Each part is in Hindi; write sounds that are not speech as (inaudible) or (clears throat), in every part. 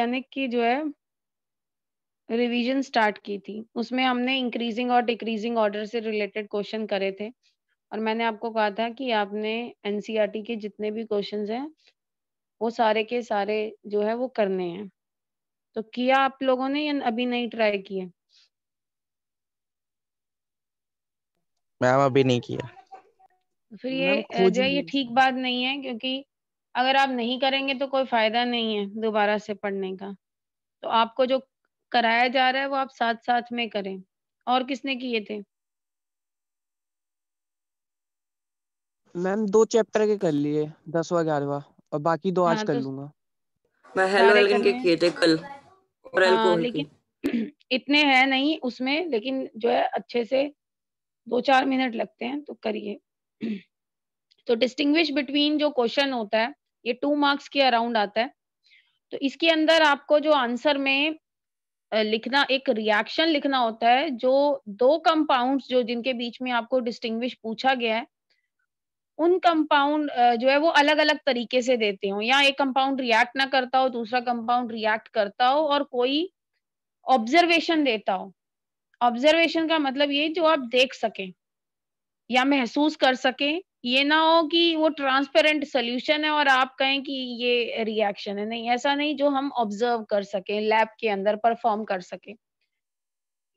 मैकेनिक की जो है रिवीजन स्टार्ट की थी उसमें हमने इंक्रीजिंग और डिक्रीजिंग ऑर्डर से रिलेटेड क्वेश्चन करे थे और मैंने आपको कहा था कि आपने एनसीईआरटी e के जितने भी क्वेश्चन हैं वो सारे के सारे जो है वो करने हैं तो किया आप लोगों ने या अभी नहीं ट्राई किया मैम अभी नहीं किया फिर ये जो ये ठीक बात नहीं है क्योंकि अगर आप नहीं करेंगे तो कोई फायदा नहीं है दोबारा से पढ़ने का तो आपको जो कराया जा रहा है वो आप साथ साथ में करें और किसने किए थे मैम दो चैप्टर के कर लिए दसवा ग्यारहवा और बाकी दो हाँ, आज कर तो, लूंगा मैं के किए थे कल और हाँ, लेकिन (clears throat) इतने हैं नहीं उसमें लेकिन जो है अच्छे से दो चार मिनट लगते हैं तो करिए (clears throat) तो डिस्टिंग्विश बिटवीन जो क्वेश्चन होता है ये टू मार्क्स के अराउंड आता है तो इसके अंदर आपको जो आंसर में लिखना एक रिएक्शन लिखना होता है जो दो कंपाउंड्स जो जिनके बीच में आपको डिस्टिंग्विश पूछा गया है उन कंपाउंड जो है वो अलग अलग तरीके से देते हो या एक कंपाउंड रिएक्ट ना करता हो दूसरा कंपाउंड रिएक्ट करता हो और कोई ऑब्जर्वेशन देता हो ऑब्जर्वेशन का मतलब ये जो आप देख सकें या महसूस कर सकें ये ना हो कि वो ट्रांसपेरेंट सोल्यूशन है और आप कहें कि ये रिएक्शन है नहीं ऐसा नहीं जो हम ऑब्जर्व कर सके लैब के अंदर परफॉर्म कर सके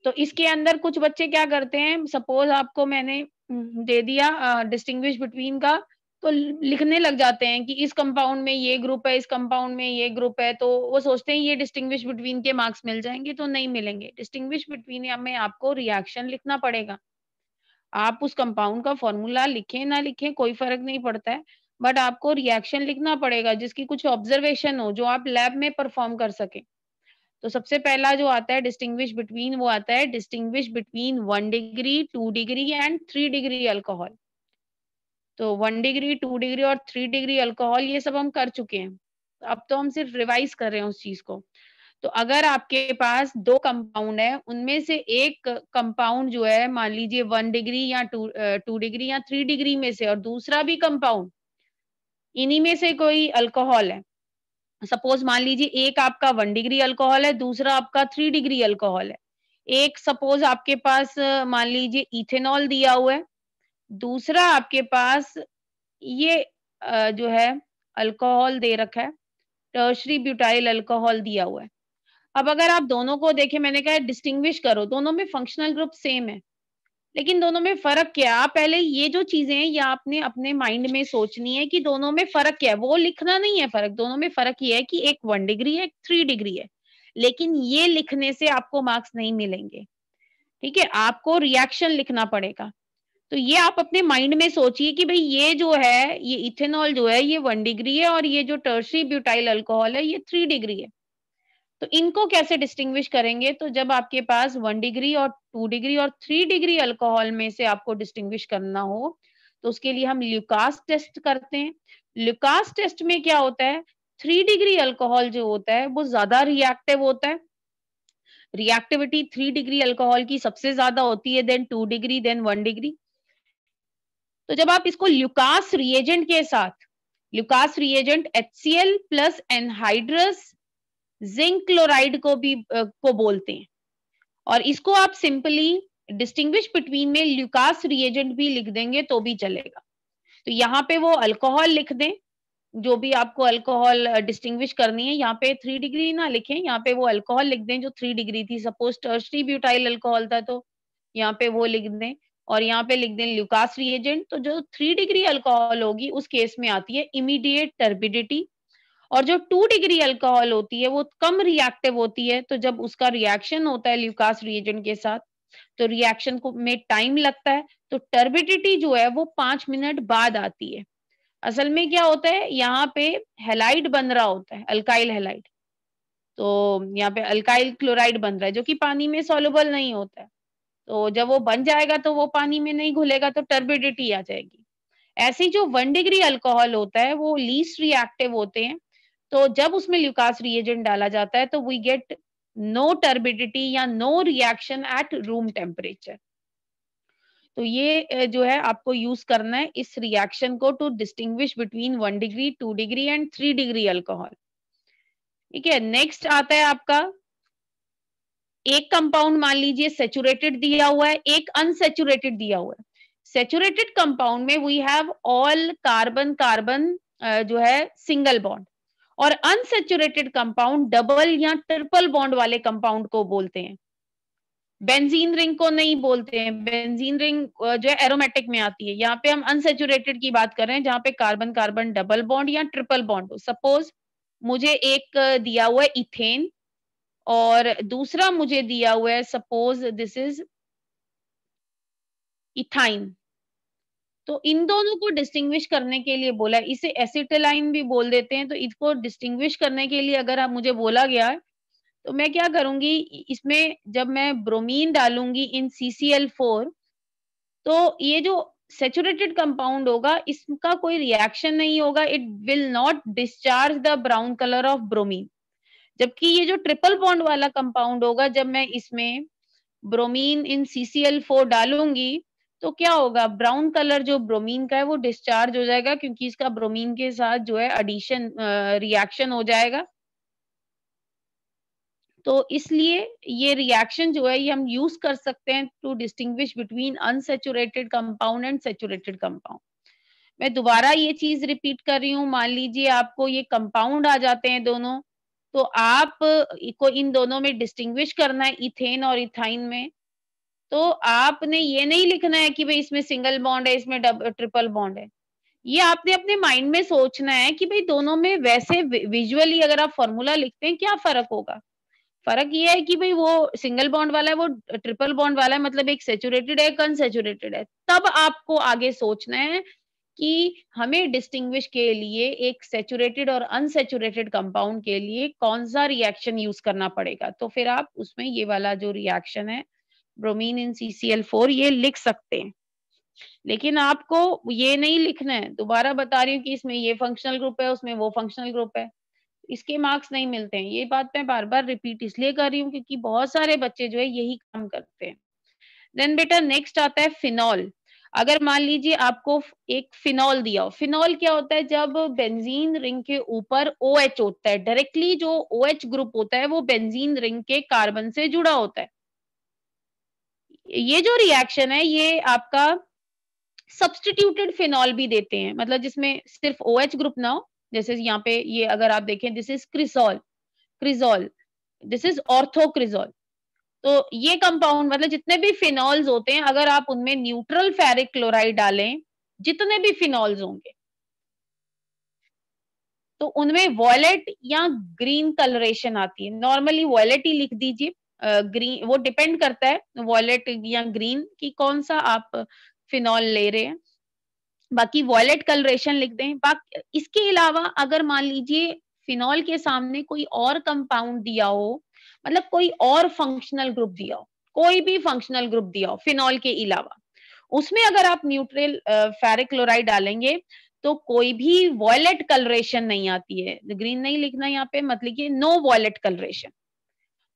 तो इसके अंदर कुछ बच्चे क्या करते हैं सपोज आपको मैंने हम्म, दे दिया डिस्टिंग्विश uh, बिटवीन का तो लिखने लग जाते हैं कि इस कंपाउंड में ये ग्रुप है इस कंपाउंड में ये ग्रुप है तो वो सोचते हैं ये डिस्टिंग्विश बिटवीन के मार्क्स मिल जाएंगे तो नहीं मिलेंगे डिस्टिंग्विश बिटवीन में आपको रिएक्शन लिखना पड़ेगा आप उस कंपाउंड का फॉर्मूला लिखें ना लिखें कोई फर्क नहीं पड़ता है बट आपको रिएक्शन लिखना पड़ेगा जिसकी कुछ ऑब्जर्वेशन हो जो आप लैब में परफॉर्म कर सके तो सबसे पहला जो आता है डिस्टिंग्विश बिटवीन वो आता है distinguish between one degree two degree and three degree alcohol तो वन डिग्री टू डिग्री और थ्री डिग्री अल्कोहल ये सब हम कर चुके हैं अब तो हम सिर्फ रिवाइज कर रहे हैं उस चीज को तो अगर आपके पास दो कंपाउंड है उनमें से एक कंपाउंड जो है मान लीजिए वन डिग्री या टू टू डिग्री या थ्री डिग्री में से और दूसरा भी कंपाउंड इन्हीं में से कोई अल्कोहल है सपोज मान लीजिए एक आपका वन डिग्री अल्कोहल है दूसरा आपका थ्री डिग्री अल्कोहल है एक सपोज आपके पास मान लीजिए इथेनॉल दिया हुआ है दूसरा आपके पास ये जो है अल्कोहल दे रखा है टर्शरी ब्यूटाइल अल्कोहल दिया हुआ है अब अगर आप दोनों को देखें मैंने कहा डिस्टिंग्विश करो दोनों में फंक्शनल ग्रुप सेम है लेकिन दोनों में फर्क क्या है पहले ये जो चीजें हैं ये आपने अपने माइंड में सोचनी है कि दोनों में फर्क क्या है वो लिखना नहीं है फर्क दोनों में फर्क ये है कि एक वन डिग्री है एक थ्री डिग्री है लेकिन ये लिखने से आपको मार्क्स नहीं मिलेंगे ठीक है आपको रिएक्शन लिखना पड़ेगा तो ये आप अपने माइंड में सोचिए कि भाई ये जो है ये इथेनॉल जो है ये वन डिग्री है और ये जो टर्सरी ब्यूटाइल अल्कोहल है ये थ्री डिग्री है तो इनको कैसे डिस्टिंग्विश करेंगे तो जब आपके पास वन डिग्री और टू डिग्री और थ्री डिग्री अल्कोहल में से आपको डिस्टिंग्विश करना हो तो उसके लिए हम ल्यूकास टेस्ट करते हैं ल्यूकास टेस्ट में क्या होता है थ्री डिग्री अल्कोहल जो होता है वो ज्यादा रिएक्टिव होता है रिएक्टिविटी थ्री डिग्री अल्कोहल की सबसे ज्यादा होती है then two degree then one degree तो जब आप इसको ल्यूकास रिएजेंट के साथ Lucas reagent H C L plus anhydrous zinc chloride को भी को बोलते हैं और इसको आप सिंपली डिस्टिंग्विश बिटवीन में ल्यूकास रिएजेंट भी लिख देंगे तो भी चलेगा तो यहाँ पे वो अल्कोहल लिख दें जो भी आपको अल्कोहल डिस्टिंग्विश करनी है यहाँ पे थ्री डिग्री ना लिखें यहाँ पे वो अल्कोहल लिख दें जो थ्री डिग्री थी सपोज टर्सरी ब्यूटाइल अल्कोहल था तो यहाँ पे वो लिख दें और यहाँ पे लिख दें ल्यूकास रिएजेंट तो जो थ्री डिग्री अल्कोहल होगी उस केस में आती है इमीडिएट टर्बिडिटी और जो टू डिग्री अल्कोहल होती है वो कम रिएक्टिव होती है तो जब उसका रिएक्शन होता है ल्यूकास रिएजेंट के साथ तो रिएक्शन को में टाइम लगता है तो टर्बिडिटी जो है वो पांच मिनट बाद आती है असल में क्या होता है यहाँ पे हेलाइट बन रहा होता है अल्काइल हेलाइट तो यहाँ पे अल्काइल क्लोराइड बन रहा है जो कि पानी में सोलबल नहीं होता है तो जब वो बन जाएगा तो वो पानी में नहीं घुलेगा तो टर्बिडिटी आ जाएगी ऐसी जो वन डिग्री अल्कोहल होता है वो लीस्ट रिएक्टिव होते हैं तो जब उसमें ल्यूकास रिएजेंट डाला जाता है तो वी गेट नो टर्बिडिटी या no reaction at room temperature तो ये जो है आपको यूज करना है इस रिएक्शन को to distinguish between one degree two degree and three degree alcohol ठीक है नेक्स्ट आता है आपका एक कंपाउंड मान लीजिए सेचुरेटेड दिया हुआ है एक अनसेचुरेटेड दिया हुआ है सेचुरेटेड कंपाउंड में we have all carbon carbon जो है सिंगल बॉन्ड और अनसेचुरेटेड कंपाउंड डबल या ट्रिपल बॉन्ड वाले कंपाउंड को बोलते हैं बेंजीन रिंग को नहीं बोलते हैं बेंजीन रिंग जो है एरोमेटिक में आती है यहाँ पे हम अनसेचुरेटेड की बात कर रहे हैं जहां पे कार्बन कार्बन डबल बॉन्ड या ट्रिपल बॉन्ड हो सपोज मुझे एक दिया हुआ है इथेन और दूसरा मुझे दिया हुआ है सपोज दिस इज इथाइन तो इन दोनों को डिस्टिंग्विश करने के लिए बोला इसे एसिटेलाइन भी बोल देते हैं तो इसको डिस्टिंग्विश करने के लिए अगर आप मुझे बोला गया है तो मैं क्या करूंगी इसमें जब मैं ब्रोमीन डालूंगी इन फोर तो ये जो सेचुरेटेड कंपाउंड होगा इसका कोई रिएक्शन नहीं होगा it will not discharge the brown colour of bromine जबकि ये जो ट्रिपल बॉन्ड वाला कंपाउंड होगा जब मैं इसमें ब्रोमीन इन फोर डालूंगी तो क्या होगा ब्राउन कलर जो ब्रोमीन का है वो डिस्चार्ज हो जाएगा क्योंकि इसका ब्रोमीन के साथ जो है एडिशन रिएक्शन हो जाएगा तो इसलिए ये रिएक्शन जो है ये हम यूज कर सकते हैं to distinguish between unsaturated compound and saturated compound मैं दोबारा ये चीज रिपीट कर रही हूँ मान लीजिए आपको ये कंपाउंड आ जाते हैं दोनों तो आप को इन दोनों में डिस्टिंग्विश करना है इथेन और इथाइन में तो आपने ये नहीं लिखना है कि भाई इसमें सिंगल बॉन्ड है इसमें ट्रिपल बॉन्ड है ये आपने अपने माइंड में सोचना है कि भाई दोनों में वैसे विजुअली अगर आप फॉर्मूला लिखते हैं क्या फर्क होगा फर्क ये है कि भाई वो सिंगल बॉन्ड वाला है वो ट्रिपल बॉन्ड वाला है मतलब एक सेचुरेटेड है कनसेचुरेटेड है तब आपको आगे सोचना है कि हमें डिस्टिंग्विश के लिए एक सेचुरेटेड और अनसेचुरेटेड कंपाउंड के लिए कौन सा रिएक्शन यूज करना पड़ेगा तो फिर आप उसमें ये वाला जो रिएक्शन है ब्रोमीन इन फोर ये लिख सकते हैं लेकिन आपको ये नहीं लिखना है दोबारा बता रही हूँ कि इसमें ये फंक्शनल ग्रुप है उसमें वो फंक्शनल ग्रुप है इसके मार्क्स नहीं मिलते हैं ये बात मैं बार बार रिपीट इसलिए कर रही हूँ क्योंकि बहुत सारे बच्चे जो है यही काम करते हैं देन बेटा नेक्स्ट आता है फिनॉल अगर मान लीजिए आपको एक फिनॉल दिया हो फिनॉल क्या होता है जब बेंजीन रिंग के ऊपर ओ OH होता है डायरेक्टली जो ओ OH ग्रुप होता है वो बेंजीन रिंग के कार्बन से जुड़ा होता है ये जो रिएक्शन है ये आपका सब्सटीट्यूटेड फिनॉल भी देते हैं मतलब जिसमें सिर्फ ओ OH ग्रुप ना हो जैसे यहाँ पे ये अगर आप देखें this is cresol cresol this is orthocresol तो ये कंपाउंड मतलब जितने भी फिनॉल्स होते हैं अगर आप उनमें न्यूट्रल फेरिक क्लोराइड डालें जितने भी फिनॉल्स होंगे तो उनमें वॉयलेट या ग्रीन कलरेशन आती है नॉर्मली वॉयलेट ही लिख दीजिए ग्रीन वो डिपेंड करता है वॉलेट या ग्रीन की कौन सा आप फिनॉल ले रहे हैं बाकी वॉलेट कलरेशन लिख दें बाकी इसके अलावा अगर मान लीजिए फिनॉल के सामने कोई और कंपाउंड दिया हो मतलब कोई और फंक्शनल ग्रुप दिया हो कोई भी फंक्शनल ग्रुप दिया हो फिनॉल के अलावा उसमें अगर आप न्यूट्रल फेरिक क्लोराइड डालेंगे तो कोई भी वॉयलेट कलरेशन नहीं आती है ग्रीन नहीं लिखना यहाँ पे मत मतलब कि नो वॉयलेट कलरेशन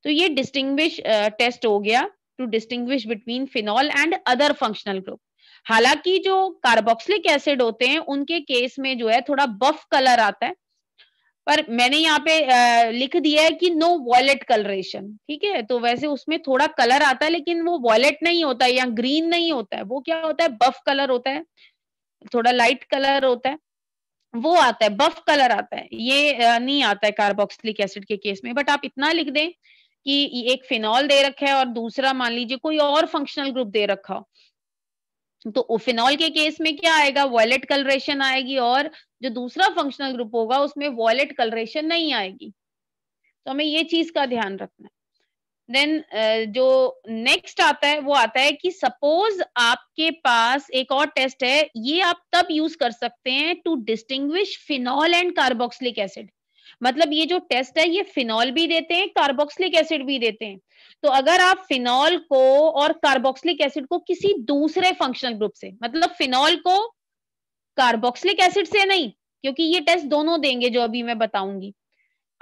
तो ये डिस्टिंग्विश टेस्ट uh, हो गया to distinguish between phenol and other functional group हालांकि जो कार्बोक्सिलिक एसिड होते हैं उनके केस में जो है थोड़ा बफ कलर आता है पर मैंने यहाँ पे uh, लिख दिया है कि नो वॉलेट कलरेशन ठीक है तो वैसे उसमें थोड़ा कलर आता है लेकिन वो वॉलेट नहीं होता है या ग्रीन नहीं होता है वो क्या होता है बफ कलर होता है थोड़ा लाइट कलर होता है वो आता है बफ कलर आता है ये uh, नहीं आता है कार्बोक्सिलिक एसिड के केस में बट आप इतना लिख दें कि एक फिनॉल दे रखा है और दूसरा मान लीजिए कोई और फंक्शनल ग्रुप दे रखा हो तो ओफिनॉल के केस में क्या आएगा वॉलेट कलरेशन आएगी और जो दूसरा फंक्शनल ग्रुप होगा उसमें वॉलेट कलरेशन नहीं आएगी तो हमें ये चीज का ध्यान रखना है देन जो नेक्स्ट आता है वो आता है कि सपोज आपके पास एक और टेस्ट है ये आप तब यूज कर सकते हैं to distinguish phenol and carboxylic acid मतलब ये जो टेस्ट है ये फिनॉल भी देते हैं कार्बोक्सिलिक एसिड भी देते हैं तो अगर आप फिनॉल को और कार्बोक्सिलिक एसिड को किसी दूसरे फंक्शनल ग्रुप से मतलब फिनॉल को कार्बोक्सिलिक एसिड से नहीं क्योंकि ये टेस्ट दोनों देंगे जो अभी मैं बताऊंगी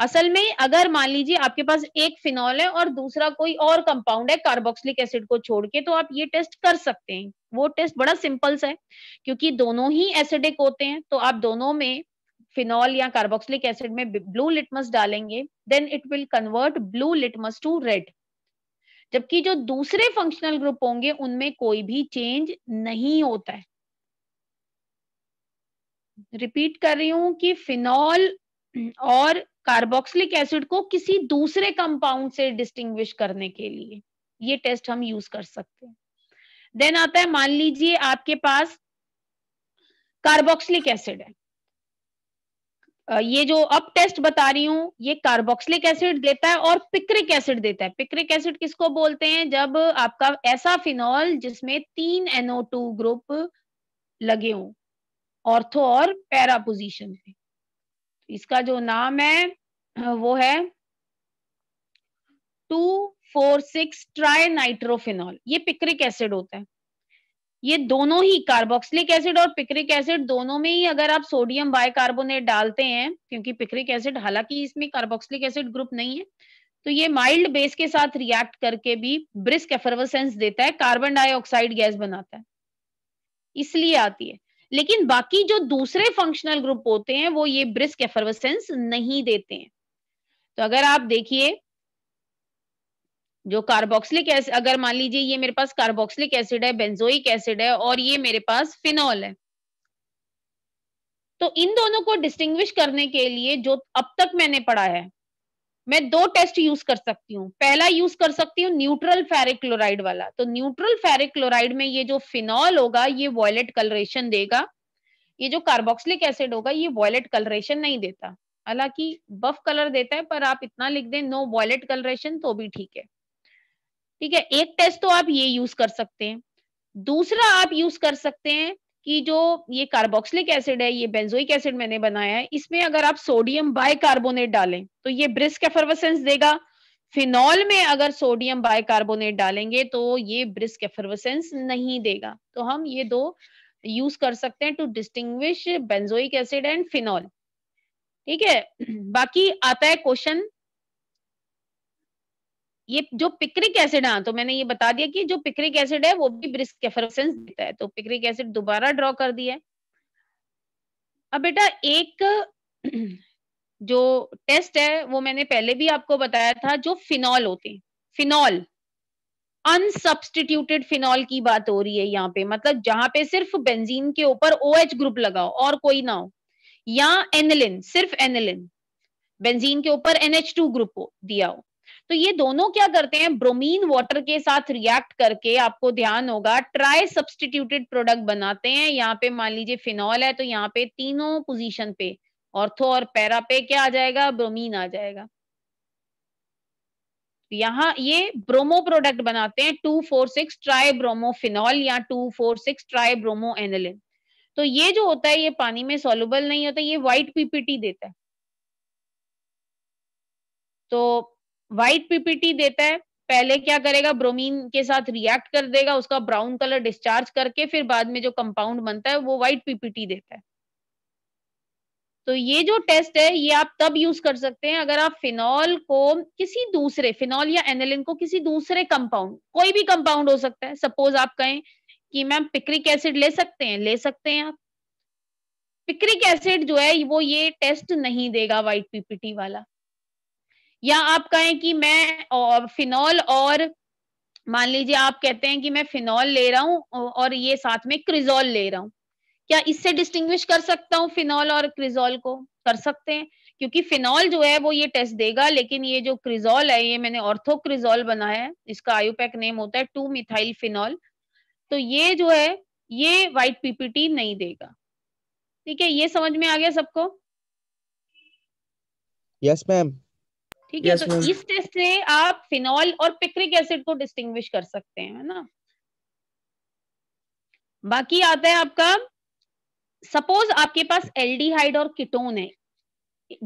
असल में अगर मान लीजिए आपके पास एक फिनॉल है और दूसरा कोई और कंपाउंड है कार्बोक्सिलिक एसिड को छोड़ के तो आप ये टेस्ट कर सकते हैं वो टेस्ट बड़ा सिंपल सा है क्योंकि दोनों ही एसिडिक होते हैं तो आप दोनों में फिनॉल या कार्बोक्सिलिक एसिड में ब्लू लिटमस डालेंगे then it will convert blue litmus to red जबकि जो दूसरे फंक्शनल ग्रुप होंगे उनमें कोई भी चेंज नहीं होता है रिपीट कर रही हूं कि फिनॉल और कार्बोक्सिलिक एसिड को किसी दूसरे कंपाउंड से डिस्टिंग्विश करने के लिए ये टेस्ट हम यूज कर सकते हैं देन आता है मान लीजिए आपके पास कार्बोक्सिलिक एसिड है ये जो अब टेस्ट बता रही हूँ ये कार्बोक्सिलिक एसिड देता है और पिक्रिक एसिड देता है पिक्रिक एसिड किसको बोलते हैं जब आपका ऐसा फिनॉल जिसमें तीन एनओ टू ग्रुप लगे हों ऑर्थो और पैरा पोजिशन में इसका जो नाम है वो है two four six tri nitrophenol ये पिक्रिक एसिड होता है ये दोनों ही कार्बोक्सिलिक एसिड और पिक्रिक एसिड दोनों में ही अगर आप सोडियम बाइकार्बोनेट डालते हैं क्योंकि पिक्रिक एसिड हालांकि इसमें कार्बोक्सिलिक एसिड ग्रुप नहीं है तो ये माइल्ड बेस के साथ रिएक्ट करके भी ब्रिस्क एफरवसेंस देता है कार्बन डाइऑक्साइड गैस बनाता है इसलिए आती है लेकिन बाकी जो दूसरे फंक्शनल ग्रुप होते हैं वो ये ब्रिस्क एफरवसेंस नहीं देते हैं तो अगर आप देखिए जो कार्बोक्सिलिक एसिड अगर मान लीजिए ये मेरे पास कार्बोक्सिलिक एसिड है बेंजोइक एसिड है और ये मेरे पास फिनॉल है तो इन दोनों को डिस्टिंग्विश करने के लिए जो अब तक मैंने पढ़ा है मैं दो टेस्ट यूज कर सकती हूँ पहला यूज कर सकती हूँ न्यूट्रल फेरिक क्लोराइड वाला तो न्यूट्रल फेरिक क्लोराइड में ये जो फिनॉल होगा ये वॉयलेट कलरेशन देगा ये जो कार्बोक्सिलिक एसिड होगा ये वॉयलेट कलरेशन नहीं देता हालांकि बफ कलर देता है पर आप इतना लिख दें नो वॉयलेट कलरेशन तो भी ठीक है ठीक है एक टेस्ट तो आप ये यूज कर सकते हैं दूसरा आप यूज कर सकते हैं कि जो ये कार्बोक्सिलिक एसिड है ये बेंजोइक एसिड मैंने बनाया है इसमें अगर आप सोडियम बाइकार्बोनेट डालें तो ये ब्रिस्क एफरवसेंस देगा फिनॉल में अगर सोडियम बाइकार्बोनेट डालेंगे तो ये ब्रिस्क एफरवसेंस नहीं देगा तो हम ये दो यूज कर सकते हैं to distinguish benzoic acid and phenol ठीक है बाकी आता है क्वेश्चन ये जो पिक्रिक एसिड हाँ तो मैंने ये बता दिया कि जो पिक्रिक एसिड है वो भी ब्रिस्क एफरसेंस देता है तो पिक्रिक एसिड दोबारा ड्रॉ कर दिया अब बेटा एक (clears throat) जो टेस्ट है वो मैंने पहले भी आपको बताया था जो फिनॉल होते हैं फिनॉल अनसब्स्टिट्यूटेड फिनॉल की बात हो रही है यहाँ पे मतलब जहां पे सिर्फ बेंजीन के ऊपर ओ OH ग्रुप लगाओ और कोई ना हो या एनलिन सिर्फ एनलिन बेंजीन के ऊपर एनएच टू ग्रुप हो दिया हो तो ये दोनों क्या करते हैं ब्रोमीन वाटर के साथ रिएक्ट करके आपको ध्यान होगा ट्राई सब्सटीट्यूटेड प्रोडक्ट बनाते हैं यहाँ पे मान लीजिए फिनॉल है तो यहाँ पे तीनों पोजिशन पे ऑर्थो और पैरा पे क्या आ जाएगा ब्रोमीन आ जाएगा यहाँ ये ब्रोमो प्रोडक्ट बनाते हैं two four six tri bromo phenol या two four six tri bromo aniline तो ये जो होता है ये पानी में सोलबल नहीं होता ये व्हाइट पीपीटी देता है तो व्हाइट पीपीटी देता है पहले क्या करेगा ब्रोमीन के साथ रिएक्ट कर देगा उसका ब्राउन कलर डिस्चार्ज करके फिर बाद में जो कंपाउंड बनता है वो व्हाइट पीपीटी देता है तो ये जो टेस्ट है ये आप तब यूज कर सकते हैं अगर आप फिनॉल को किसी दूसरे फिनॉल या एनिलिन को किसी दूसरे कंपाउंड कोई भी कंपाउंड हो सकता है सपोज आप कहें कि मैम पिक्रिक एसिड ले सकते हैं ले सकते हैं आप पिक्रिक एसिड जो है वो ये टेस्ट नहीं देगा व्हाइट पीपीटी वाला या आप कहें कि मैं फिनॉल और मान लीजिए आप कहते हैं कि मैं फिनॉल ले रहा हूँ और ये साथ में क्रिजॉल ले रहा हूँ क्या इससे डिस्टिंग्विश कर सकता हूँ फिनॉल और क्रिजॉल को कर सकते हैं क्योंकि फिनॉल जो है वो ये टेस्ट देगा लेकिन ये जो क्रिजॉल है ये मैंने ऑर्थो क्रिजोल बनाया है इसका आयुपैक नेम होता है टू मिथाइल फिनॉल तो ये जो है ये व्हाइट पीपीटी नहीं देगा ठीक है ये समझ में आ गया सबको यस yes, मैम ठीक yes, है तो इस टेस्ट से आप फिनॉल और पिक्रिक एसिड को डिस्टिंग्विश कर सकते हैं है ना बाकी आता है आपका सपोज आपके पास एल्डिहाइड और किटोन है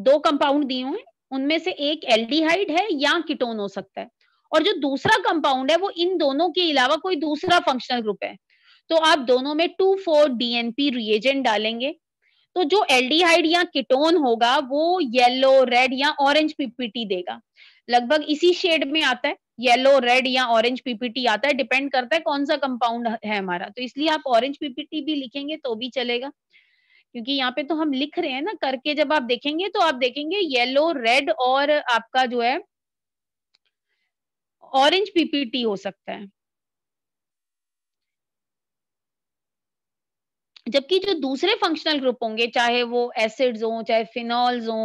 दो कंपाउंड दिए हुए उनमें से एक एल्डिहाइड है या किटोन हो सकता है और जो दूसरा कंपाउंड है वो इन दोनों के अलावा कोई दूसरा फंक्शनल ग्रुप है तो आप दोनों में टू फोर डीएनपी रिएजेंट डालेंगे तो जो एल्डिहाइड या किटोन होगा वो येलो रेड या ऑरेंज पीपीटी देगा लगभग इसी शेड में आता है येलो रेड या ऑरेंज पीपीटी आता है डिपेंड करता है कौन सा कंपाउंड है हमारा तो इसलिए आप ऑरेंज पीपीटी भी लिखेंगे तो भी चलेगा क्योंकि यहाँ पे तो हम लिख रहे हैं ना करके जब आप देखेंगे तो आप देखेंगे येलो रेड और आपका जो है ऑरेंज पीपीटी हो सकता है जबकि जो दूसरे फंक्शनल ग्रुप होंगे चाहे वो एसिड्स हों चाहे फिनॉल्स हों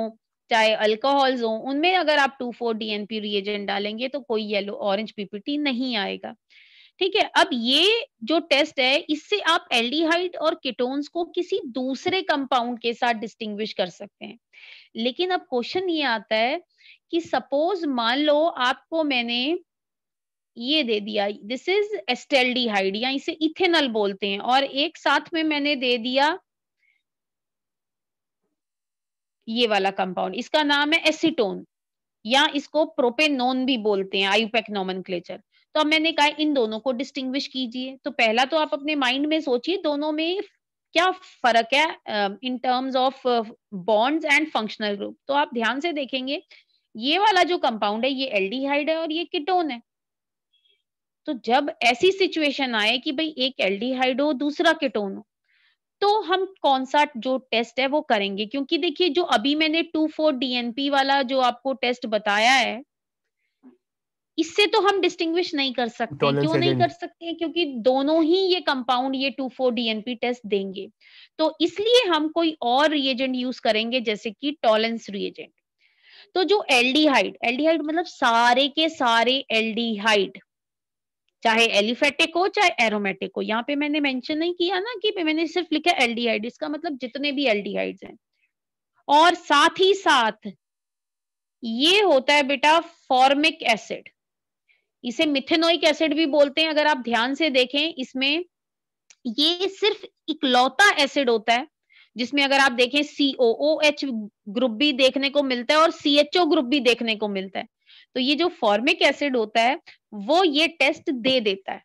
चाहे अल्कोहल्स हों उनमें अगर आप टू फोर डीएनपी रिएजेंट डालेंगे तो कोई येलो ऑरेंज पीपीटी नहीं आएगा ठीक है अब ये जो टेस्ट है इससे आप एल्डिहाइड और किटोन्स को किसी दूसरे कंपाउंड के साथ डिस्टिंग्विश कर सकते हैं लेकिन अब क्वेश्चन ये आता है कि सपोज मान लो आपको मैंने ये दे दिया दिस इज एस्टेल्डिहाइड या इसे इथेनल बोलते हैं और एक साथ में मैंने दे दिया ये वाला कंपाउंड इसका नाम है एसिटोन या इसको प्रोपेनोन भी बोलते हैं आयुपेक नोमन तो अब मैंने कहा इन दोनों को डिस्टिंग्विश कीजिए तो पहला तो आप अपने माइंड में सोचिए दोनों में क्या फर्क है in terms of bonds and functional group तो आप ध्यान से देखेंगे ये वाला जो कंपाउंड है ये एल्डिहाइड है और ये किटोन है तो जब ऐसी सिचुएशन आए कि भाई एक एल्डिहाइड हो दूसरा किटोन हो तो हम कौन सा जो टेस्ट है वो करेंगे क्योंकि देखिए जो अभी मैंने टू फोर डीएनपी वाला जो आपको टेस्ट बताया है इससे तो हम डिस्टिंग्विश नहीं कर सकते क्यों नहीं कर सकते क्योंकि दोनों ही ये कंपाउंड ये टू फोर डीएनपी टेस्ट देंगे तो इसलिए हम कोई और रिएजेंट यूज करेंगे जैसे कि टॉलेंस रिएजेंट तो जो एल्डिहाइड एल्डिहाइड मतलब सारे के सारे एल्डिहाइड चाहे एलिफेटिक हो चाहे एरोमेटिक हो यहाँ पे मैंने मेंशन नहीं किया ना कि मैंने सिर्फ लिखा एल्डिहाइड इसका मतलब जितने भी एल्डिहाइड्स हैं और साथ ही साथ ये होता है बेटा फॉर्मिक एसिड इसे मिथेनोइक एसिड भी बोलते हैं अगर आप ध्यान से देखें इसमें ये सिर्फ इकलौता एसिड होता है जिसमें अगर आप देखें सीओ ग्रुप भी देखने को मिलता है और CHO ग्रुप भी देखने को मिलता है तो ये जो फॉर्मिक एसिड होता है वो ये टेस्ट दे देता है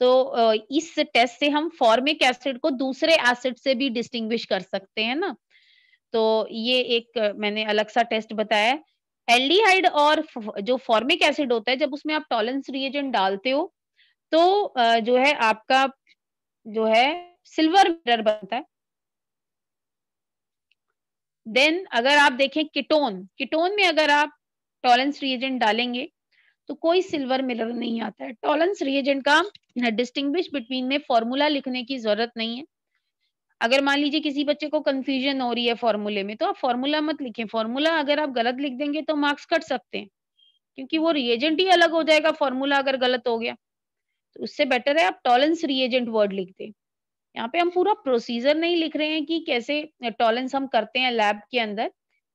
तो इस टेस्ट से हम फॉर्मिक एसिड को दूसरे एसिड से भी डिस्टिंग्विश कर सकते हैं ना तो ये एक मैंने अलग सा टेस्ट बताया एल्डिहाइड और जो फॉर्मिक एसिड होता है जब उसमें आप टॉलेंस रिएजेंट डालते हो तो जो है आपका जो है सिल्वर मिरर बनता है देन अगर आप देखें किटोन किटोन में अगर आप टॉलेंस रिएजेंट डालेंगे तो कोई सिल्वर मिरर नहीं आता है टॉलेंस रिएजेंट का डिस्टिंग्विश बिटवीन में फॉर्मूला लिखने की जरूरत नहीं है अगर मान लीजिए किसी बच्चे को कंफ्यूजन हो रही है फॉर्मूले में तो आप फॉर्मूला मत लिखें फॉर्मूला अगर आप गलत लिख देंगे तो मार्क्स कट सकते हैं क्योंकि वो रिएजेंट ही अलग हो जाएगा फॉर्मूला अगर गलत हो गया तो उससे बेटर है आप टॉलेंस रिएजेंट वर्ड लिख दें यहाँ पे हम पूरा प्रोसीजर नहीं लिख रहे हैं कि कैसे टॉलेंस हम करते हैं लैब के अंदर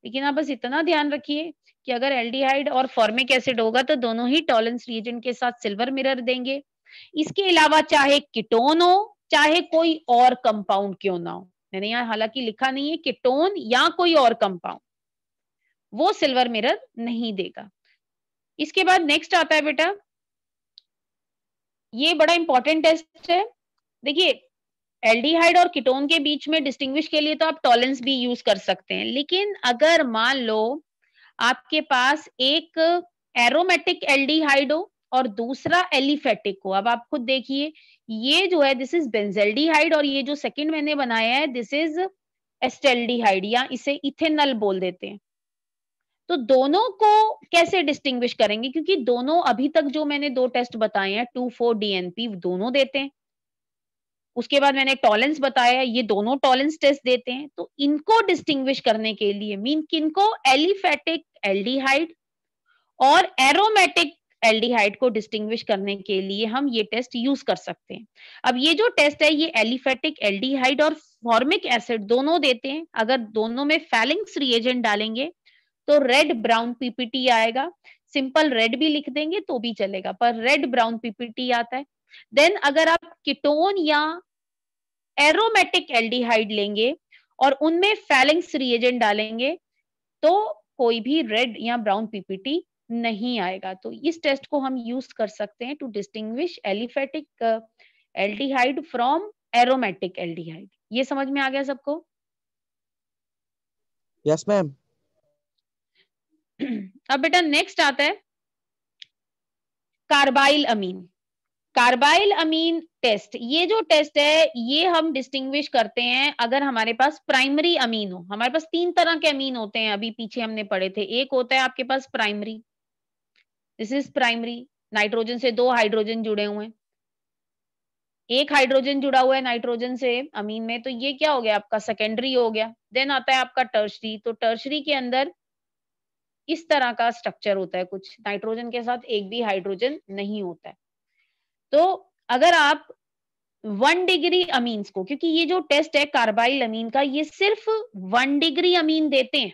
लेकिन आप बस इतना ध्यान रखिए कि अगर एल्डिहाइड और फॉर्मिक एसिड होगा तो दोनों ही टॉलेंस रीजन के साथ सिल्वर मिरर देंगे इसके अलावा चाहे किटोन हो चाहे कोई और कंपाउंड क्यों ना हो मैंने यहाँ हालांकि लिखा नहीं है किटोन या कोई और कंपाउंड वो सिल्वर मिरर नहीं देगा इसके बाद नेक्स्ट आता है बेटा ये बड़ा इंपॉर्टेंट टेस्ट है देखिए एल्डिहाइड और किटोन के बीच में डिस्टिंग्विश के लिए तो आप टॉलेंस भी यूज कर सकते हैं लेकिन अगर मान लो आपके पास एक एरोमेटिक एल्डिहाइड हो और दूसरा एलिफेटिक हो अब आप खुद देखिए ये जो है दिस इज बेंजेल्डिहाइड और ये जो सेकंड मैंने बनाया है दिस इज एस्टेल्डिहाइड या इसे इथेनल बोल देते हैं तो दोनों को कैसे डिस्टिंग्विश करेंगे क्योंकि दोनों अभी तक जो मैंने दो टेस्ट बताए हैं टू फोर डीएनपी दोनों देते हैं उसके बाद मैंने टॉलेंस बताया ये दोनों टॉलेंस टेस्ट देते हैं तो इनको डिस्टिंग्विश करने के लिए मीन किनको एलिफेटिक एल्डिहाइड और एरोमेटिक एल्डिहाइड को डिस्टिंग्विश करने के लिए हम ये टेस्ट यूज कर सकते हैं अब ये जो टेस्ट है ये एलिफेटिक एल्डिहाइड और फॉर्मिक एसिड दोनों देते हैं अगर दोनों में फैलिंग्स रिएजेंट डालेंगे तो रेड ब्राउन पीपीटी आएगा सिंपल रेड भी लिख देंगे तो भी चलेगा पर रेड ब्राउन पीपीटी आता है देन अगर आप किटोन या एरोमेटिक एल्डिहाइड लेंगे और उनमें फैलिंग रिएजेंट डालेंगे तो कोई भी रेड या ब्राउन पीपीटी नहीं आएगा तो इस टेस्ट को हम यूज कर सकते हैं to distinguish aliphatic aldehyde from aromatic aldehyde ये समझ में आ गया सबको यस मैम (clears throat) अब बेटा नेक्स्ट आता है carbyl amine carbyl amine test ये जो टेस्ट है ये हम डिस्टिंग्विश करते हैं अगर हमारे पास प्राइमरी अमीन हो हमारे पास तीन तरह के अमीन होते हैं अभी पीछे हमने पढ़े थे एक होता है आपके पास primary this is primary nitrogen से दो हाइड्रोजन जुड़े हुए हैं एक हाइड्रोजन जुड़ा हुआ है नाइट्रोजन से अमीन में तो ये क्या हो गया आपका सेकेंडरी हो गया देन आता है आपका टर्शरी तो टर्शरी के अंदर इस तरह का स्ट्रक्चर होता है कुछ नाइट्रोजन के साथ एक भी हाइड्रोजन नहीं होता है तो अगर आप वन डिग्री अमीन को क्योंकि ये जो टेस्ट है कार्बाइल अमीन का ये सिर्फ वन डिग्री अमीन देते हैं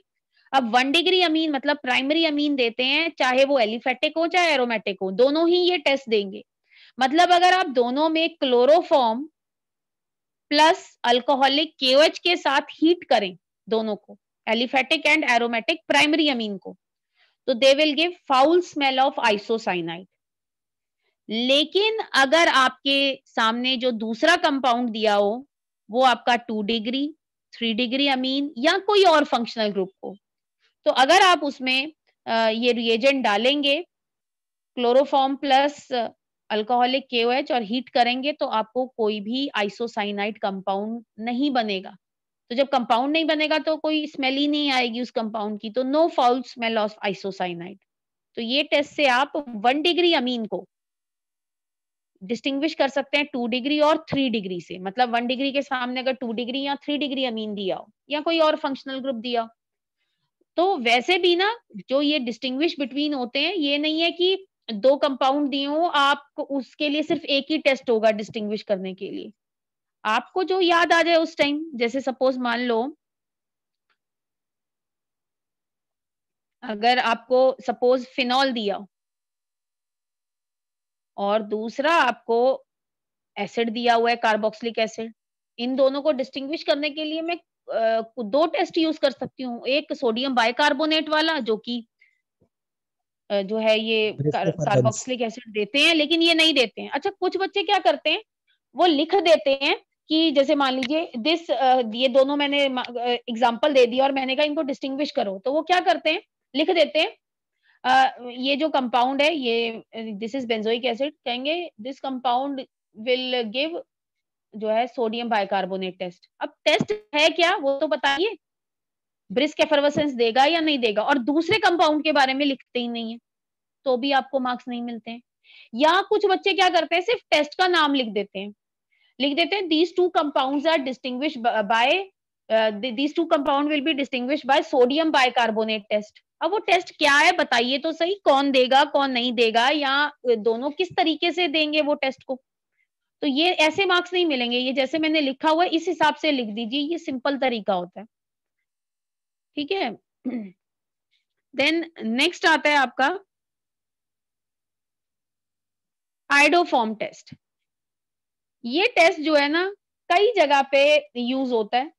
अब वन डिग्री अमीन मतलब प्राइमरी अमीन देते हैं चाहे वो एलिफेटिक हो चाहे एरोमेटिक हो दोनों ही ये टेस्ट देंगे मतलब अगर आप दोनों में क्लोरोफॉर्म प्लस अल्कोहलिक केओएच के साथ हीट करें दोनों को aliphatic and aromatic primary amine को तो they will give foul smell of isocyanide लेकिन अगर आपके सामने जो दूसरा कंपाउंड दिया हो वो आपका two degree three degree amine या कोई और फंक्शनल ग्रुप हो तो अगर आप उसमें ये रिएजेंट डालेंगे क्लोरोफॉर्म प्लस अल्कोहलिक के और हीट करेंगे तो आपको कोई भी आइसोसाइनाइट कंपाउंड नहीं बनेगा तो जब कंपाउंड नहीं बनेगा तो कोई स्मेल ही नहीं आएगी उस कंपाउंड की तो no fault smell of isocyanide तो ये टेस्ट से आप वन डिग्री अमीन को डिस्टिंग्विश कर सकते हैं टू डिग्री और थ्री डिग्री से मतलब वन डिग्री के सामने अगर टू डिग्री या थ्री डिग्री अमीन दिया हो या कोई और फंक्शनल ग्रुप दिया तो वैसे भी ना जो ये डिस्टिंग्विश बिटवीन होते हैं ये नहीं है कि दो कंपाउंड दिए हो आपको उसके लिए सिर्फ एक ही टेस्ट होगा डिस्टिंग्विश करने के लिए आपको जो याद आ जाए उस टाइम जैसे सपोज मान लो अगर आपको सपोज फिनॉल दिया और दूसरा आपको एसिड दिया हुआ है कार्बोक्सिलिक एसिड इन दोनों को डिस्टिंग्विश करने के लिए मैं दो टेस्ट यूज कर सकती हूँ एक सोडियम बाइकार्बोनेट वाला जो कि जो है ये कार्बोक्सिलिक एसिड देते हैं लेकिन ये नहीं देते हैं अच्छा कुछ बच्चे क्या करते हैं वो लिख देते हैं कि जैसे मान लीजिए दिस ये दोनों मैंने एग्जाम्पल दे दिया और मैंने कहा इनको डिस्टिंग्विश करो तो वो क्या करते हैं लिख देते हैं ये जो कंपाउंड है ये दिस इज बेंजोइक एसिड कहेंगे दिस कंपाउंड विल गिव जो है सोडियम बाइकार्बोनेट टेस्ट अब टेस्ट है क्या वो तो बताइए ब्रिस्क एफरवसेंस देगा या नहीं देगा और दूसरे कंपाउंड के बारे में लिखते ही नहीं है तो भी आपको मार्क्स नहीं मिलते हैं या कुछ बच्चे क्या करते हैं सिर्फ टेस्ट का नाम लिख देते हैं लिख देते हैं these two compound are distinguish by these two compound will be distinguish by sodium bicarbonate test अब वो टेस्ट क्या है बताइए तो सही कौन देगा कौन नहीं देगा या दोनों किस तरीके से देंगे वो टेस्ट को तो ये ऐसे मार्क्स नहीं मिलेंगे ये जैसे मैंने लिखा हुआ इस हिसाब से लिख दीजिए ये सिंपल तरीका होता है ठीक है देन नेक्स्ट आता है आपका आइडोफॉर्म टेस्ट ये टेस्ट जो है ना कई जगह पे यूज होता है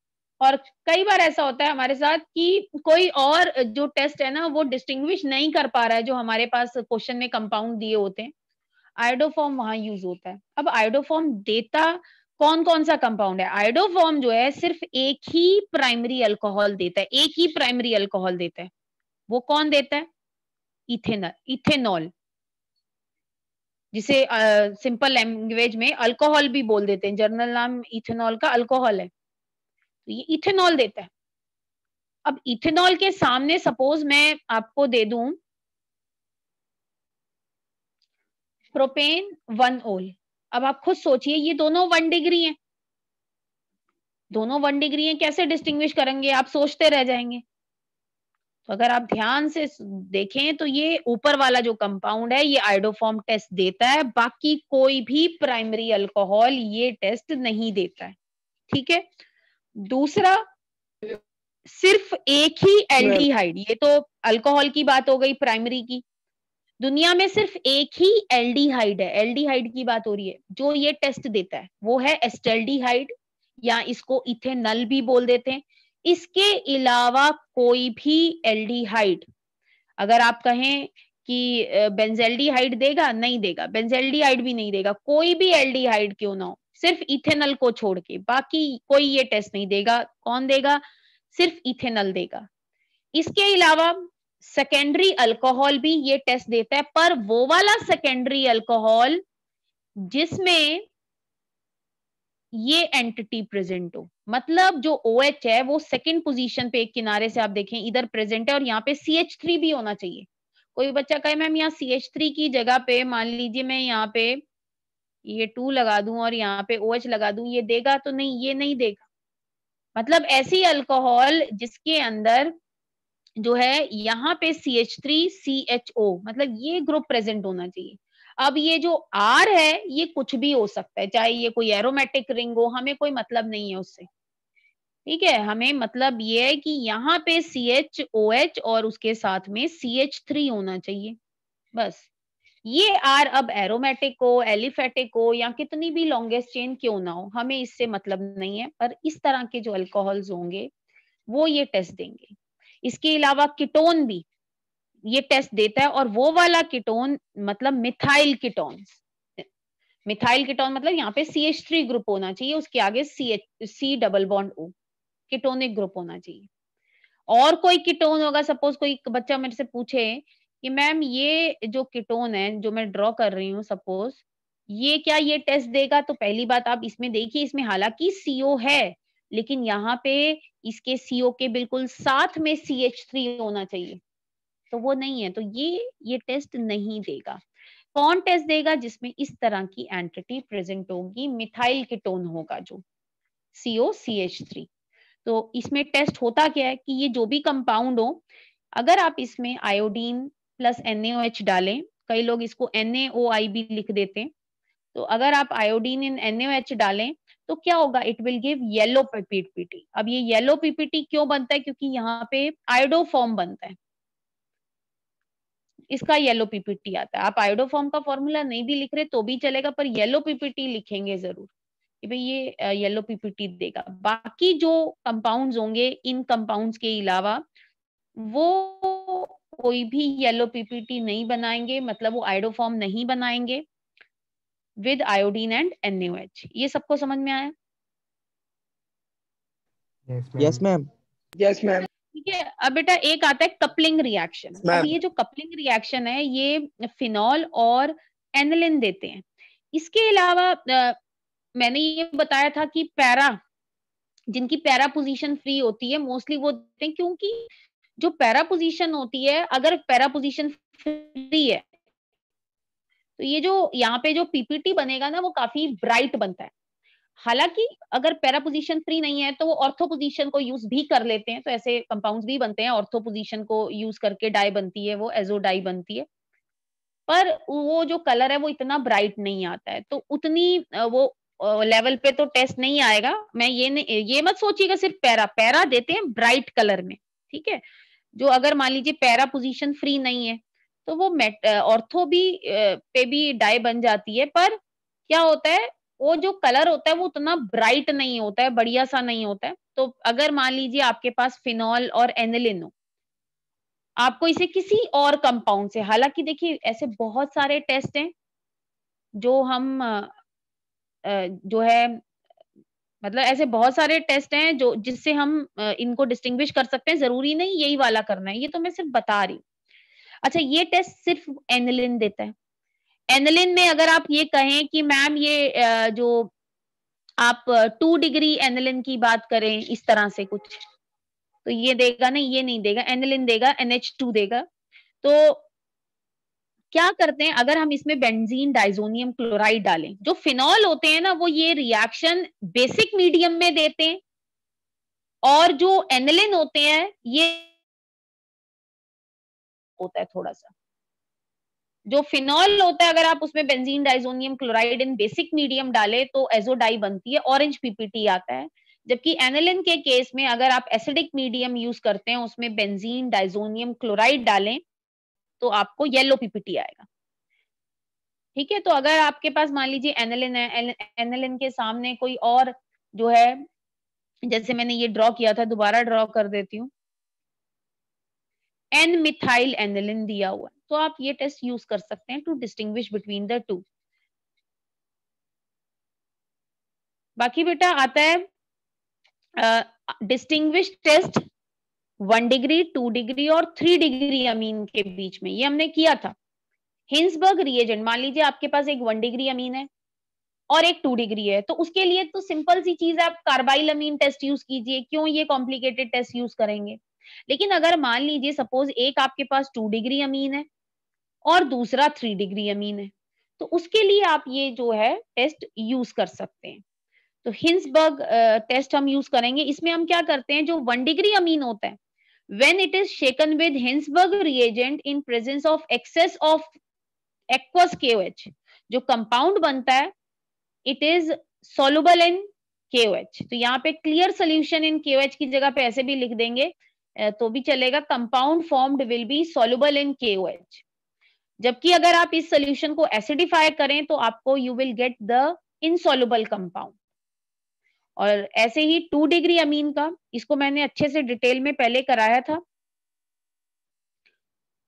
और कई बार ऐसा होता है हमारे साथ कि कोई और जो टेस्ट है ना वो डिस्टिंग्विश नहीं कर पा रहा है जो हमारे पास क्वेश्चन में कंपाउंड दिए होते हैं आयडोफॉर्म वहां यूज होता है अब आइडोफॉर्म देता कौन कौन सा कंपाउंड है आइडोफॉर्म जो है सिर्फ एक ही प्राइमरी अल्कोहल देता है एक ही प्राइमरी अल्कोहल देता है वो कौन देता है इथेनॉल इथेनॉल जिसे सिंपल लैंग्वेज में अल्कोहल भी बोल देते हैं जर्नल नाम इथेनॉल का अल्कोहल है तो ये इथेनॉल देता है अब इथेनॉल के सामने सपोज मैं आपको दे दू प्रोपेन वन ओल अब आप खुद सोचिए ये दोनों वन डिग्री हैं दोनों वन डिग्री हैं कैसे डिस्टिंग्विश करेंगे आप सोचते रह जाएंगे तो अगर आप ध्यान से देखें तो ये ऊपर वाला जो कंपाउंड है ये आइडोफॉर्म टेस्ट देता है बाकी कोई भी प्राइमरी अल्कोहल ये टेस्ट नहीं देता है ठीक है दूसरा सिर्फ एक ही एल्डिहाइड ये तो अल्कोहल की बात हो गई प्राइमरी की दुनिया में सिर्फ एक ही एल्डिहाइड है एल्डिहाइड की बात हो रही है जो ये टेस्ट देता है वो है एस्टेल्डिहाइड या इसको इथेनल भी बोल देते हैं इसके अलावा कोई भी एल्डिहाइड अगर आप कहें कि बेंजेल्डिहाइड देगा नहीं देगा बेंजेल्डिहाइड भी नहीं देगा कोई भी एल्डिहाइड क्यों ना हो सिर्फ इथेनल को छोड़ के बाकी कोई ये टेस्ट नहीं देगा कौन देगा सिर्फ इथेनल देगा इसके अलावा सेकेंडरी अल्कोहल भी ये टेस्ट देता है पर वो वाला सेकेंडरी अल्कोहल जिसमें ये एंटिटी प्रेजेंट हो मतलब जो ओ OH है वो सेकेंड पोजीशन पे एक किनारे से आप देखें इधर प्रेजेंट है और यहाँ पे सी एच थ्री भी होना चाहिए कोई बच्चा कहे मैम यहाँ सी एच थ्री की जगह पे मान लीजिए मैं यहाँ पे ये टू लगा दूं और यहाँ पे ओ OH लगा दूं ये देगा तो नहीं ये नहीं देगा मतलब ऐसी अल्कोहल जिसके अंदर जो है यहाँ पे C H three C H O मतलब ये ग्रुप प्रेजेंट होना चाहिए अब ये जो आर है ये कुछ भी हो सकता है चाहे ये कोई एरोमेटिक रिंग हो हमें कोई मतलब नहीं है उससे ठीक है हमें मतलब ये है कि यहाँ पे सी एच ओ एच और उसके साथ में सी एच थ्री होना चाहिए बस ये आर अब एरोमेटिक हो एलिफेटिक हो या कितनी भी लॉन्गेस्ट चेन क्यों ना हो हमें इससे मतलब नहीं है पर इस तरह के जो अल्कोहल्स होंगे वो ये टेस्ट देंगे इसके अलावा किटोन भी ये टेस्ट देता है और वो वाला किटोन मतलब मिथाइल किटोन मिथाइल किटोन मतलब यहाँ पे सी एच थ्री ग्रुप होना चाहिए उसके आगे C H C double bond O ketonic group होना चाहिए और कोई किटोन होगा सपोज कोई बच्चा मेरे से पूछे कि मैम ये जो किटोन है जो मैं ड्रॉ कर रही हूँ सपोज ये क्या ये टेस्ट देगा तो पहली बात आप इसमें देखिए इसमें हालांकि सीओ है लेकिन यहाँ पे इसके सीओ के बिल्कुल साथ में सी एच थ्री होना चाहिए तो वो नहीं है तो ये ये टेस्ट नहीं देगा कौन टेस्ट देगा जिसमें इस तरह की एंटिटी प्रेजेंट होगी मिथाइल किटोन होगा जो सीओ सी एच थ्री तो इसमें टेस्ट होता क्या है कि ये जो भी कंपाउंड हो अगर आप इसमें आयोडीन प्लस एन डालें कई लोग इसको एन भी लिख देते हैं तो अगर आप आयोडीन इन एन डालें तो क्या होगा it will give yellow ppt अब ये येलो पीपीटी क्यों बनता है क्योंकि यहाँ पे फॉर्म बनता है इसका येलो पीपीटी आता है आप आयोडो फॉर्म का फॉर्मूला नहीं भी लिख रहे तो भी चलेगा पर येलो पीपीटी लिखेंगे जरूर कि भाई ये येलो पीपीटी देगा बाकी जो कंपाउंड्स होंगे इन कंपाउंड्स के अलावा वो कोई भी येलो पीपीटी नहीं बनाएंगे मतलब वो आइडोफॉर्म नहीं बनाएंगे विद आयोडीन एंड एनएच ये सबको समझ में आया यस मैम यस मैम ठीक है अब बेटा एक आता है कपलिंग रिएक्शन अब ये जो कपलिंग रिएक्शन है ये फिनॉल और एनलिन देते हैं इसके अलावा मैंने ये बताया था कि पैरा जिनकी पैरा पोजीशन फ्री होती है मोस्टली वो देते हैं क्योंकि जो पैरा पोजीशन होती है अगर पैरा पोजीशन फ्री है तो ये जो यहाँ पे जो पीपीटी बनेगा ना वो काफी ब्राइट बनता है हालांकि अगर पैरा पोजीशन फ्री नहीं है तो वो ऑर्थो पोजीशन को यूज भी कर लेते हैं तो ऐसे कंपाउंड्स भी बनते हैं ऑर्थो पोजीशन को यूज करके डाई बनती है वो एजो डाई बनती है पर वो जो कलर है वो इतना ब्राइट नहीं आता है तो उतनी वो लेवल पे तो टेस्ट नहीं आएगा मैं ये नहीं ये मत सोचिएगा सिर्फ पैरा पैरा देते हैं ब्राइट कलर में ठीक है जो अगर मान लीजिए पैरा पोजीशन फ्री नहीं है तो वो ऑर्थो भी पे भी डाई बन जाती है पर क्या होता है वो जो कलर होता है वो उतना ब्राइट नहीं होता है बढ़िया सा नहीं होता है तो अगर मान लीजिए आपके पास फिनॉल और एनिलिन हो आपको इसे किसी और कंपाउंड से हालांकि देखिए ऐसे बहुत सारे टेस्ट हैं जो हम जो है मतलब ऐसे बहुत सारे टेस्ट हैं जो जिससे हम इनको डिस्टिंग्विश कर सकते हैं जरूरी नहीं यही वाला करना है ये तो मैं सिर्फ बता रही हूँ अच्छा ये टेस्ट सिर्फ एनलिन देता है एनलिन में अगर आप ये कहें कि मैम ये जो आप टू डिग्री एनलिन की बात करें इस तरह से कुछ तो ये देगा नहीं ये नहीं देगा एनलिन देगा एनएच टू देगा तो क्या करते हैं अगर हम इसमें बेंजीन डाइजोनियम क्लोराइड डालें जो फिनॉल होते हैं ना वो ये रिएक्शन बेसिक मीडियम में देते हैं और जो एनलिन होते हैं ये होता है थोड़ा सा जो फिनॉल होता है अगर आप उसमें benzene diazonium chloride in basic medium डाले तो एजोडाई बनती है ऑरेंज पीपीटी आता है जबकि एनलिन के केस में अगर आप एसिडिक मीडियम यूज करते हैं उसमें बेंजीन डाइजोनियम क्लोराइड डालें तो आपको येलो पीपीटी आएगा ठीक है तो अगर आपके पास मान लीजिए एनएलएन है एनएलएन के सामने कोई और जो है जैसे मैंने ये ड्रॉ किया था दोबारा ड्रॉ कर देती हूँ एन मिथाइल एनलिन दिया हुआ तो आप ये टेस्ट यूज कर सकते हैं to distinguish between the two बाकी बेटा आता है distinguish test one degree two degree और थ्री डिग्री अमीन के बीच में ये हमने किया था हिंसबर्ग रिएजेंट मान लीजिए आपके पास एक वन डिग्री अमीन है और एक टू डिग्री है तो उसके लिए तो सिंपल सी चीज है आप कार्बाइल अमीन टेस्ट यूज कीजिए क्यों ये कॉम्प्लिकेटेड टेस्ट यूज करेंगे लेकिन अगर मान लीजिए सपोज एक आपके पास टू डिग्री अमीन है और दूसरा थ्री डिग्री अमीन है तो उसके लिए आप ये जो है टेस्ट यूज कर सकते हैं तो हिंसबर्ग टेस्ट हम यूज करेंगे इसमें हम क्या करते हैं जो वन डिग्री अमीन होता है when it is shaken with Hinsberg reagent in presence of excess of aqueous KOH jo compound banta hai it is soluble in KOH तो yahan pe clear solution in KOH ki jagah pe aise bhi likh denge to bhi chalega compound formed will be soluble in KOH jabki agar aap is solution ko acidify kare to aapko you will get the insoluble compound और ऐसे ही टू डिग्री अमीन का इसको मैंने अच्छे से डिटेल में पहले कराया था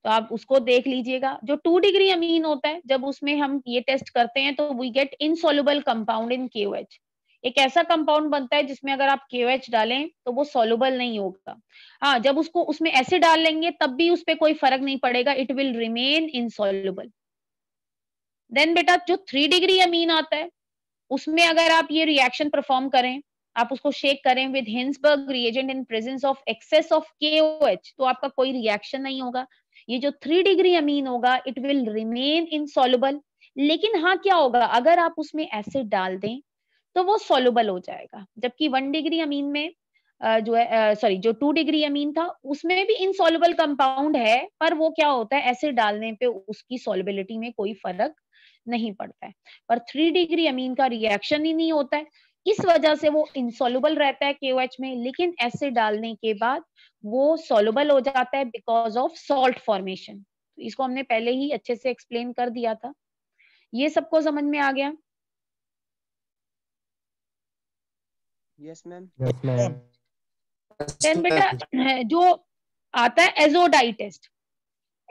तो आप उसको देख लीजिएगा जो टू डिग्री अमीन होता है जब उसमें हम ये टेस्ट करते हैं तो we get insoluble compound in के एक ऐसा कंपाउंड बनता है जिसमें अगर आप के डालें तो वो सोल्यूबल नहीं होगा हाँ जब उसको उसमें ऐसे डाल लेंगे तब भी उस पर कोई फर्क नहीं पड़ेगा it will remain insoluble then बेटा जो थ्री डिग्री अमीन आता है उसमें अगर आप ये रिएक्शन परफॉर्म करें आप उसको शेक करें with Hinsberg reagent in presence of excess of H तो आपका कोई रिएक्शन नहीं होगा ये जो थ्री डिग्री अमीन होगा इट विल रिमेन सोलबल लेकिन हाँ क्या होगा अगर आप उसमें एसिड डाल दें तो वो सोलबल हो जाएगा जबकि वन डिग्री अमीन में जो है सॉरी जो टू डिग्री अमीन था उसमें भी इनसॉल्युबल कंपाउंड है पर वो क्या होता है एसिड डालने पे उसकी सोलबिलिटी में कोई फर्क नहीं पड़ता है पर थ्री डिग्री अमीन का रिएक्शन ही नहीं होता है इस वजह से वो इनसोलबल रहता है के में लेकिन एसिड डालने के बाद वो सोलबल हो जाता है बिकॉज ऑफ सॉल्ट फॉर्मेशन इसको हमने पहले ही अच्छे से एक्सप्लेन कर दिया था ये सबको समझ में आ गया यस मैम यस मैम बेटा जो आता है एजोडाइटेस्ट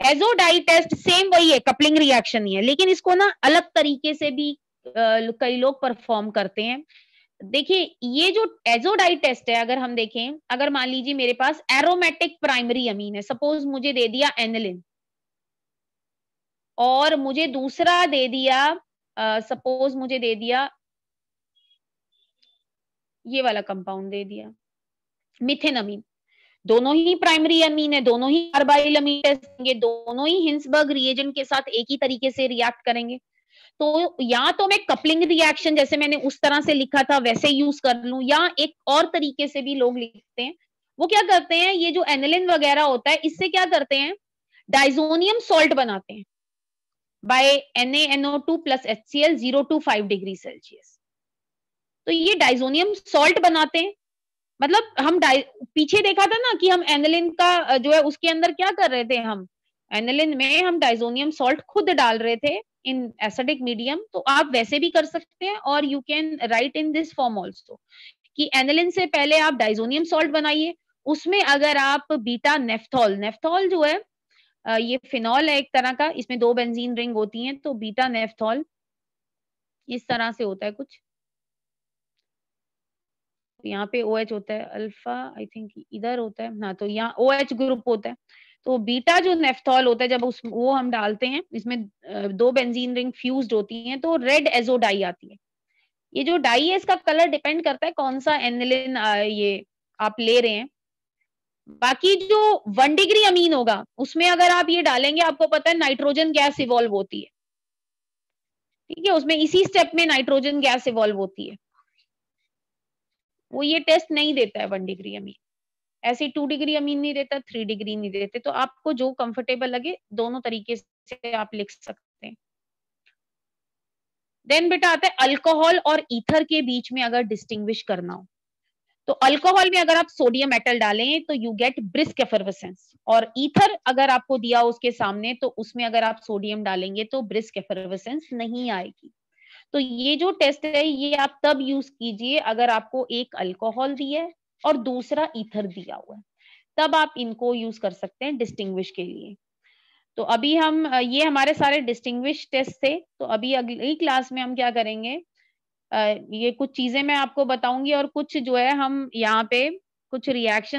एजोडाई टेस्ट सेम वही है कपलिंग रिएक्शन ही है लेकिन इसको ना अलग तरीके से भी कई लोग परफॉर्म करते हैं देखिए ये जो एजोडाई टेस्ट है अगर हम देखें अगर मान लीजिए मेरे पास एरोमेटिक प्राइमरी अमीन है सपोज मुझे दे दिया एनलिन और मुझे दूसरा दे दिया सपोज मुझे दे दिया ये वाला कंपाउंड दे दिया मिथेन अमीन दोनों ही प्राइमरी अमीन है दोनों ही कार्बाइल अमीन है दोनों ही हिंसबर्ग रिएजेंट के साथ एक ही तरीके से रिएक्ट करेंगे तो या तो मैं कपलिंग रिएक्शन जैसे मैंने उस तरह से लिखा था वैसे यूज कर लूं या एक और तरीके से भी लोग लिखते हैं वो क्या करते हैं ये जो एनलिन वगैरह होता है इससे क्या करते हैं डाइजोनियम सॉल्ट बनाते हैं by N NO two plus H C L zero to five degree Celsius तो ये डाइजोनियम सॉल्ट बनाते हैं मतलब हम पीछे देखा था ना कि हम एनलिन का जो है उसके अंदर क्या कर रहे थे हम एनलिन में हम डाइजोनियम सॉल्ट खुद डाल रहे थे इन एसिडिक मीडियम तो आप वैसे भी कर सकते हैं और you can write in this form also कि एनलिन से पहले आप डाइजोनियम सॉल्ट बनाइए उसमें अगर आप बीटा नेफ्थॉल नेफ्थॉल जो है ये फिनॉल है एक तरह का इसमें दो बेंजीन रिंग होती हैं तो बीटा नेफ्थॉल इस तरह से होता है कुछ तो यहाँ पे ओ OH होता है अल्फा आई थिंक इधर होता है ना हाँ, तो यहाँ ओ OH ग्रुप होता है तो बीटा जो नेफ्थॉल होता है जब उस वो हम डालते हैं इसमें दो बेंजीन रिंग फ्यूज होती हैं तो रेड एजो डाई आती है ये जो डाई है इसका कलर डिपेंड करता है कौन सा एनिलिन ये आप ले रहे हैं बाकी जो वन डिग्री अमीन होगा उसमें अगर आप ये डालेंगे आपको पता है नाइट्रोजन गैस इवॉल्व होती है ठीक है उसमें इसी स्टेप में नाइट्रोजन गैस इवॉल्व होती है वो ये टेस्ट नहीं देता है वन डिग्री अमीन ऐसे टू डिग्री अमीन नहीं देता थ्री डिग्री नहीं देते तो आपको जो कंफर्टेबल लगे दोनों तरीके से आप लिख सकते हैं देन बेटा आता है अल्कोहल और ईथर के बीच में अगर डिस्टिंग्विश करना हो तो अल्कोहल में अगर आप सोडियम मेटल डालें तो यू गेट ब्रिस्क एफरवसेंस और ईथर अगर आपको दिया उसके सामने तो उसमें अगर आप सोडियम डालेंगे तो ब्रिस्क एफरवसेंस नहीं आएगी तो ये जो टेस्ट है ये आप तब यूज कीजिए अगर आपको एक अल्कोहल दिया है और दूसरा ईथर दिया हुआ है तब आप इनको यूज कर सकते हैं डिस्टिंग्विश के लिए तो अभी हम ये हमारे सारे डिस्टिंग्विश टेस्ट थे तो अभी अगली क्लास में हम क्या करेंगे ये कुछ चीजें मैं आपको बताऊंगी और कुछ जो है हम यहाँ पे कुछ रिएक्शन